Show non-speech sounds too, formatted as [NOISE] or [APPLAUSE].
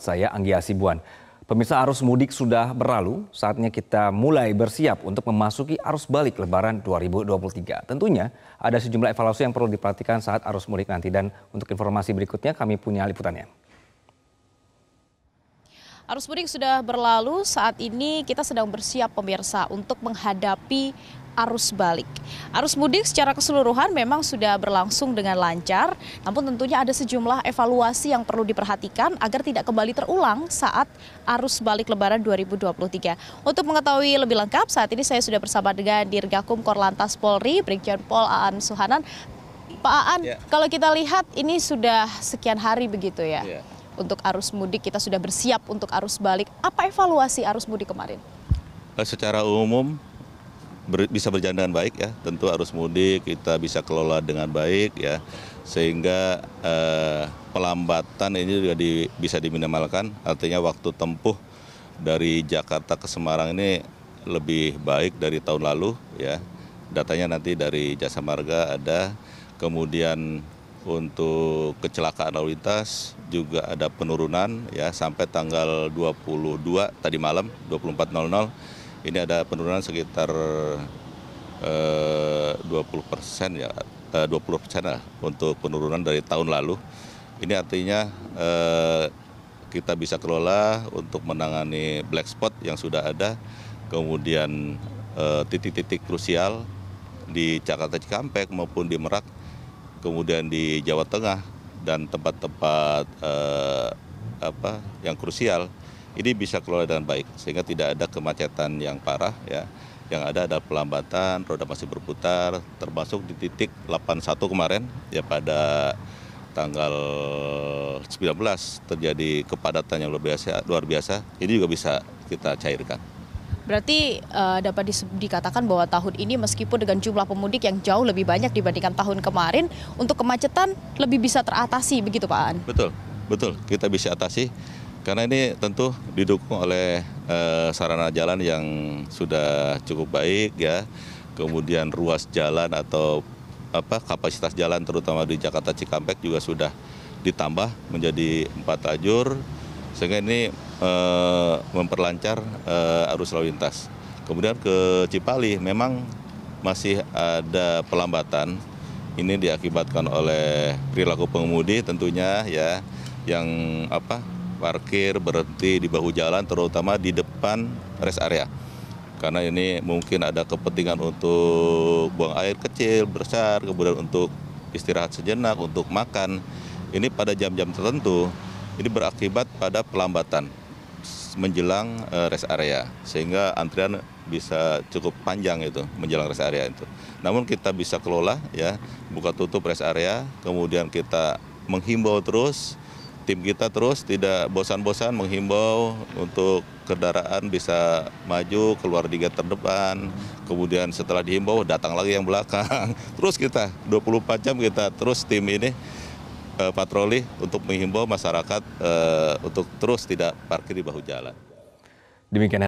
Saya Anggi Asibuan. Pemirsa arus mudik sudah berlalu, saatnya kita mulai bersiap untuk memasuki arus balik lebaran 2023. Tentunya ada sejumlah evaluasi yang perlu diperhatikan saat arus mudik nanti dan untuk informasi berikutnya kami punya liputannya. Arus mudik sudah berlalu, saat ini kita sedang bersiap pemirsa untuk menghadapi arus balik. Arus mudik secara keseluruhan memang sudah berlangsung dengan lancar, namun tentunya ada sejumlah evaluasi yang perlu diperhatikan agar tidak kembali terulang saat arus balik lebaran 2023. Untuk mengetahui lebih lengkap, saat ini saya sudah bersama dengan Dirgakum Korlantas Polri, Brigjen Pol Aan Suhanan. Pak Aan, yeah. kalau kita lihat ini sudah sekian hari begitu ya. ya. Untuk arus mudik kita sudah bersiap untuk arus balik. Apa evaluasi arus mudik kemarin? Eh, secara umum ber, bisa berjalan dengan baik ya. Tentu arus mudik kita bisa kelola dengan baik ya, sehingga eh, pelambatan ini juga di, bisa diminimalkan. Artinya waktu tempuh dari Jakarta ke Semarang ini lebih baik dari tahun lalu ya. Datanya nanti dari Jasa Marga ada, kemudian untuk kecelakaan lalu lintas juga ada penurunan ya sampai tanggal 22 tadi malam 24.00 ini ada penurunan sekitar 20 eh, persen ya, 20 eh, persen lah untuk penurunan dari tahun lalu. Ini artinya eh, kita bisa kelola untuk menangani black spot yang sudah ada, kemudian titik-titik krusial di Jakarta Cikampek maupun di Merak, kemudian di Jawa Tengah dan tempat-tempat apa yang krusial ini bisa kelola dengan baik sehingga tidak ada kemacetan yang parah ya. Yang ada adalah pelambatan, roda masih berputar termasuk di titik 81 kemarin ya pada tanggal 19 terjadi kepadatan yang luar biasa luar biasa. Ini juga bisa kita cairkan. Berarti uh, dapat dikatakan bahwa tahun ini meskipun dengan jumlah pemudik yang jauh lebih banyak dibandingkan tahun kemarin, untuk kemacetan lebih bisa teratasi begitu Pak An? Betul, betul. Kita bisa atasi karena ini tentu didukung oleh eh, sarana jalan yang sudah cukup baik ya. Kemudian ruas jalan atau apa kapasitas jalan terutama di Jakarta Cikampek juga sudah ditambah menjadi empat lajur sehingga ini eh, memperlancar eh, arus lalu lintas. Kemudian ke Cipali memang masih ada pelambatan. Ini diakibatkan oleh perilaku pengemudi tentunya ya yang apa parkir, berhenti di bahu jalan, terutama di depan rest area. Karena ini mungkin ada kepentingan untuk buang air kecil, besar, kemudian untuk istirahat sejenak, untuk makan. Ini pada jam-jam tertentu, ini berakibat pada pelambatan menjelang eh, rest area sehingga antrian bisa cukup panjang itu menjelang rest area itu. Namun kita bisa kelola ya buka tutup rest area, kemudian kita menghimbau terus tim kita terus tidak bosan-bosan menghimbau untuk kendaraan bisa maju keluar di gate terdepan, kemudian setelah dihimbau datang lagi yang belakang. [LAUGHS] Terus kita 24 jam kita terus tim ini eh, patroli untuk menghimbau masyarakat eh, untuk terus tidak parkir di bahu jalan. Demikian.